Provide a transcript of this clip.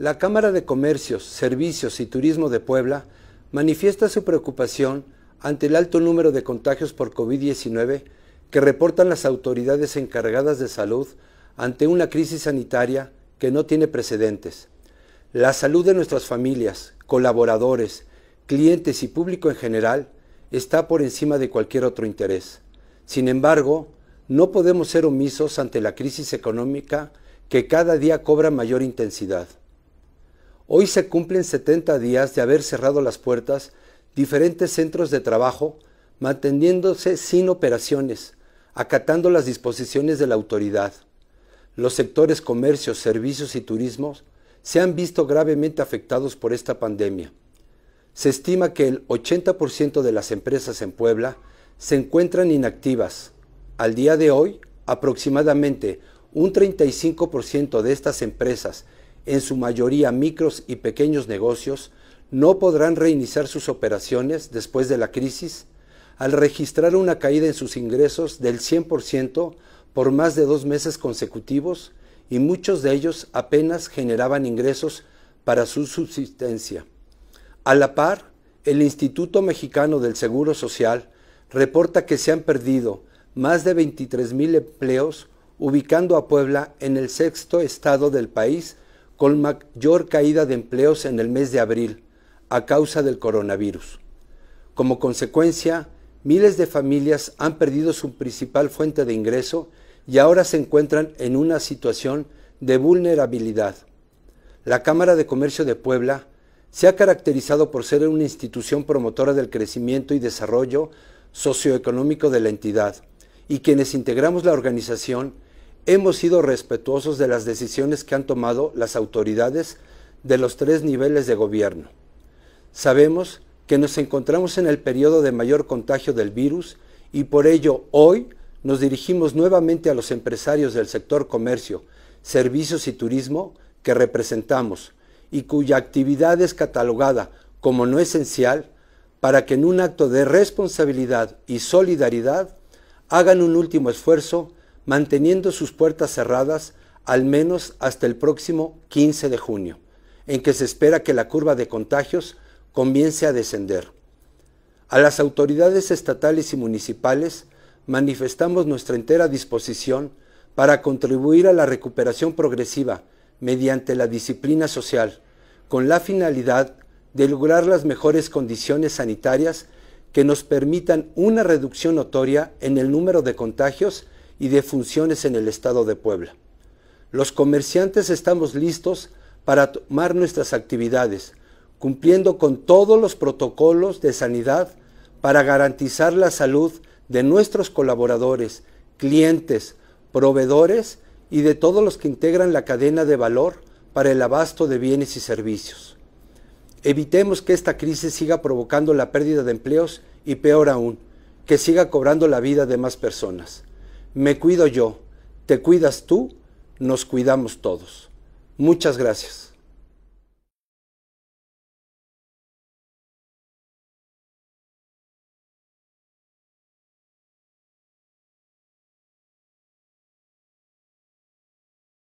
la Cámara de Comercios, Servicios y Turismo de Puebla manifiesta su preocupación ante el alto número de contagios por COVID-19 que reportan las autoridades encargadas de salud ante una crisis sanitaria que no tiene precedentes. La salud de nuestras familias, colaboradores, clientes y público en general está por encima de cualquier otro interés. Sin embargo, no podemos ser omisos ante la crisis económica que cada día cobra mayor intensidad. Hoy se cumplen 70 días de haber cerrado las puertas diferentes centros de trabajo, manteniéndose sin operaciones, acatando las disposiciones de la autoridad. Los sectores comercio, servicios y turismo se han visto gravemente afectados por esta pandemia. Se estima que el 80% de las empresas en Puebla se encuentran inactivas. Al día de hoy, aproximadamente un 35% de estas empresas en su mayoría micros y pequeños negocios, no podrán reiniciar sus operaciones después de la crisis al registrar una caída en sus ingresos del 100% por más de dos meses consecutivos y muchos de ellos apenas generaban ingresos para su subsistencia. A la par, el Instituto Mexicano del Seguro Social reporta que se han perdido más de 23 mil empleos, ubicando a Puebla en el sexto estado del país con mayor caída de empleos en el mes de abril a causa del coronavirus. Como consecuencia, miles de familias han perdido su principal fuente de ingreso y ahora se encuentran en una situación de vulnerabilidad. La Cámara de Comercio de Puebla se ha caracterizado por ser una institución promotora del crecimiento y desarrollo socioeconómico de la entidad, y quienes integramos la organización hemos sido respetuosos de las decisiones que han tomado las autoridades de los tres niveles de gobierno. Sabemos que nos encontramos en el periodo de mayor contagio del virus y por ello hoy nos dirigimos nuevamente a los empresarios del sector comercio, servicios y turismo que representamos y cuya actividad es catalogada como no esencial para que en un acto de responsabilidad y solidaridad hagan un último esfuerzo manteniendo sus puertas cerradas al menos hasta el próximo 15 de junio, en que se espera que la curva de contagios comience a descender. A las autoridades estatales y municipales manifestamos nuestra entera disposición para contribuir a la recuperación progresiva mediante la disciplina social, con la finalidad de lograr las mejores condiciones sanitarias que nos permitan una reducción notoria en el número de contagios y de funciones en el Estado de Puebla. Los comerciantes estamos listos para tomar nuestras actividades, cumpliendo con todos los protocolos de sanidad para garantizar la salud de nuestros colaboradores, clientes, proveedores y de todos los que integran la cadena de valor para el abasto de bienes y servicios. Evitemos que esta crisis siga provocando la pérdida de empleos y peor aún, que siga cobrando la vida de más personas me cuido yo, te cuidas tú, nos cuidamos todos. Muchas gracias.